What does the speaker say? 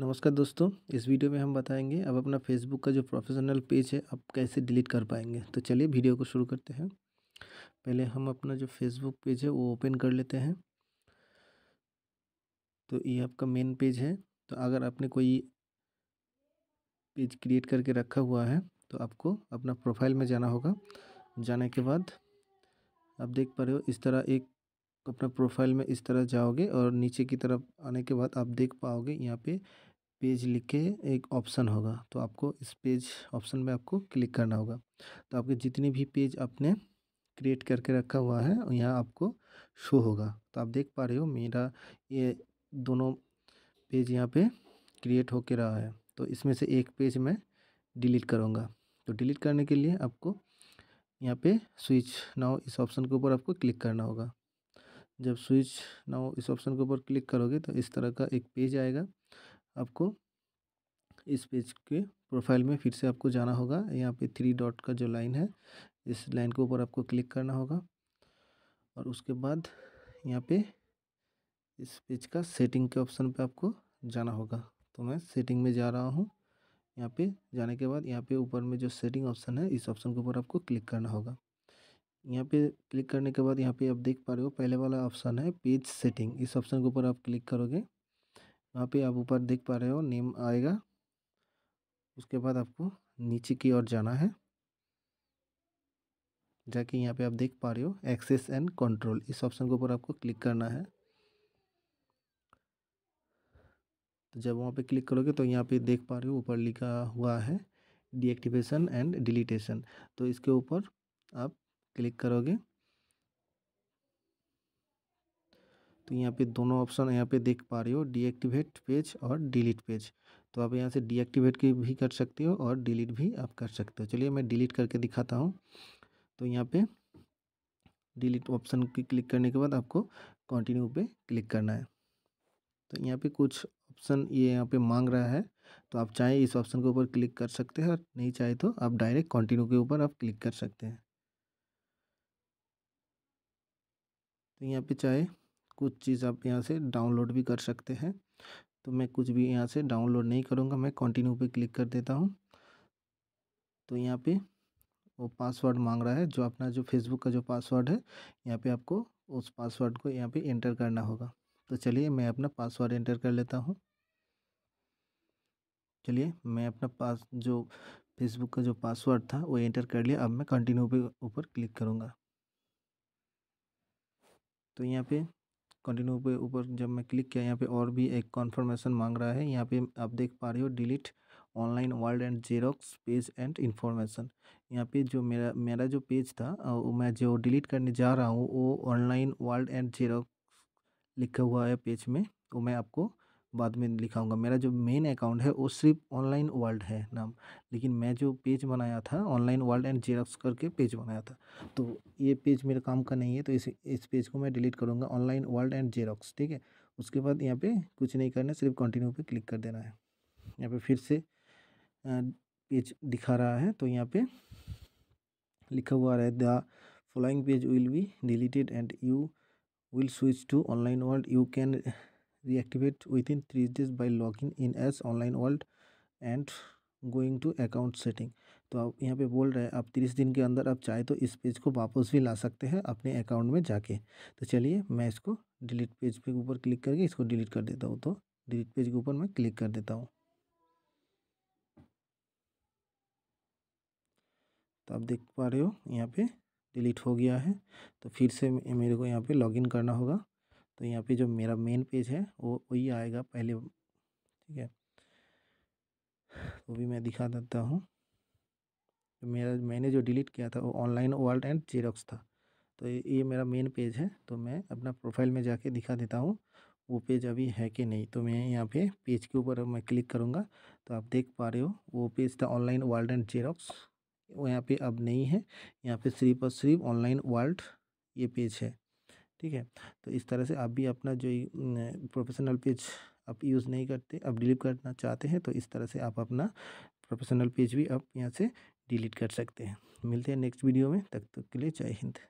नमस्कार दोस्तों इस वीडियो में हम बताएंगे अब अपना फेसबुक का जो प्रोफेशनल पेज है आप कैसे डिलीट कर पाएंगे तो चलिए वीडियो को शुरू करते हैं पहले हम अपना जो फेसबुक पेज है वो ओपन कर लेते हैं तो ये आपका मेन पेज है तो अगर आपने कोई पेज क्रिएट करके रखा हुआ है तो आपको अपना प्रोफाइल में जाना होगा जाने के बाद आप देख पा रहे हो इस तरह एक अपना प्रोफाइल में इस तरह जाओगे और नीचे की तरफ आने के बाद आप देख पाओगे यहाँ पे पेज लिख के एक ऑप्शन होगा तो आपको इस पेज ऑप्शन में आपको क्लिक करना होगा तो आपके जितने भी पेज आपने क्रिएट करके रखा हुआ है यहाँ आपको शो होगा तो आप देख पा रहे हो मेरा ये दोनों पेज यहाँ पे क्रिएट होके रहा है तो इसमें से एक पेज मैं डिलीट करूँगा तो डिलीट करने के लिए आपको यहाँ पे स्विच नाउ इस ऑप्शन के ऊपर आपको क्लिक करना होगा जब स्विच नाउ इस ऑप्शन के ऊपर क्लिक करोगे तो इस तरह का एक पेज आएगा आपको इस पेज के प्रोफाइल में फिर से आपको जाना होगा यहाँ पे थ्री डॉट का जो लाइन है इस लाइन के ऊपर आपको क्लिक करना होगा और उसके बाद यहाँ पे इस पेज का सेटिंग के ऑप्शन पे आपको जाना होगा तो मैं सेटिंग में जा रहा हूँ यहाँ पे जाने के बाद यहाँ पे ऊपर में जो सेटिंग ऑप्शन है इस ऑप्शन के ऊपर आपको क्लिक करना होगा यहाँ पे क्लिक करने के बाद यहाँ पे आप देख पा रहे हो पहले वाला ऑप्शन है पेज सेटिंग इस ऑप्शन के ऊपर आप क्लिक करोगे यहाँ पे आप ऊपर देख पा रहे हो नेम आएगा उसके बाद आपको नीचे की ओर जाना है जाके यहाँ पे आप देख पा रहे हो एक्सेस एंड कंट्रोल इस ऑप्शन के ऊपर आपको क्लिक करना है तो जब वहाँ पे क्लिक करोगे तो यहाँ पे देख पा रहे हो ऊपर लिखा हुआ है डीएक्टिवेशन एंड डिलीटेशन तो इसके ऊपर आप क्लिक करोगे तो यहाँ पे दोनों ऑप्शन यहाँ पे देख पा रहे हो डीएक्टिवेट पेज और डिलीट पेज तो आप यहाँ से डीएक्टिवेट भी कर सकते हो और डिलीट भी आप कर सकते हो चलिए मैं डिलीट करके दिखाता हूँ तो यहाँ पे डिलीट ऑप्शन की क्लिक करने के बाद आपको कंटिन्यू पे क्लिक करना है तो यहाँ पे कुछ ऑप्शन ये यहाँ पे मांग रहा है तो आप चाहे इस ऑप्शन के ऊपर क्लिक कर सकते हैं और नहीं चाहे तो आप डायरेक्ट कंटिन्यू के ऊपर आप क्लिक कर सकते हैं तो यहाँ पे चाहे कुछ चीज़ आप यहाँ से डाउनलोड भी कर सकते हैं तो मैं कुछ भी यहाँ से डाउनलोड नहीं करूँगा मैं कंटिन्यू पे क्लिक कर देता हूँ तो यहाँ पे वो पासवर्ड मांग रहा है जो अपना जो फेसबुक का जो पासवर्ड है यहाँ पे आपको उस पासवर्ड को यहाँ पे एंटर करना होगा तो चलिए मैं अपना पासवर्ड एंटर कर लेता हूँ चलिए मैं अपना पास जो फेसबुक का जो पासवर्ड था वो एंटर कर लिया अब मैं कंटिन्यू पे ऊपर क्लिक करूँगा तो यहाँ पे कंटिन्यू पे ऊपर जब मैं क्लिक किया यहाँ पे और भी एक कॉन्फर्मेशन मांग रहा है यहाँ पे आप देख पा रहे हो delete online world and xerox page and information यहाँ पे जो मेरा मेरा जो पेज था वो मैं जो डिलीट करने जा रहा हूँ वो ऑनलाइन वर्ल्ड एंड जेरोक्स लिखा हुआ है पेज में वो मैं आपको बाद में लिखाऊंगा मेरा जो मेन अकाउंट है वो सिर्फ ऑनलाइन वर्ल्ड है नाम लेकिन मैं जो पेज बनाया था ऑनलाइन वर्ल्ड एंड जेरॉक्स करके पेज बनाया था तो ये पेज मेरे काम का नहीं है तो इस इस पेज को मैं डिलीट करूँगा ऑनलाइन वर्ल्ड एंड जेरॉक्स ठीक है उसके बाद यहाँ पे कुछ नहीं करना सिर्फ कंटिन्यू पे क्लिक कर देना है यहाँ पर फिर से पेज दिखा रहा है तो यहाँ पर लिखा हुआ है the following page will be deleted and you will switch to online world you can reactivate within 3 days by logging in as online world and going to account setting तो आप यहाँ पे बोल रहे हैं आप तीस दिन के अंदर आप चाहे तो इस पेज को वापस भी ला सकते हैं अपने अकाउंट में जाके तो चलिए मैं इसको डिलीट पेज पे ऊपर क्लिक करके इसको डिलीट कर देता हूँ तो डिलीट पेज के ऊपर मैं क्लिक कर देता हूँ तो आप देख पा रहे हो यहाँ पे डिलीट हो गया है तो फिर से मेरे को यहाँ पे लॉगिन करना होगा तो यहाँ पे जो मेरा मेन पेज है वो वही आएगा पहले ठीक है वो भी मैं दिखा देता हूँ तो मेरा मैंने जो डिलीट किया था वो ऑनलाइन वर्ल्ड एंड जेरोक्स था तो ये मेरा मेन पेज है तो मैं अपना प्रोफाइल में जाके दिखा देता हूँ वो पेज अभी है कि नहीं तो मैं यहाँ पे पेज के ऊपर मैं क्लिक करूँगा तो आप देख पा रहे हो वो पेज था ऑनलाइन वर्ल्ड एंड जेरोक्स वो यहाँ पे अब नहीं है यहाँ पे सिर्फ और सिर्फ ऑनलाइन वर्ल्ड ये पेज है ठीक है तो इस तरह से आप भी अपना जो प्रोफेशनल पेज आप यूज़ नहीं करते आप डिलीट करना चाहते हैं तो इस तरह से आप अपना प्रोफेशनल पेज भी आप यहाँ से डिलीट कर सकते हैं मिलते हैं नेक्स्ट वीडियो में तब तक के लिए जय हिंद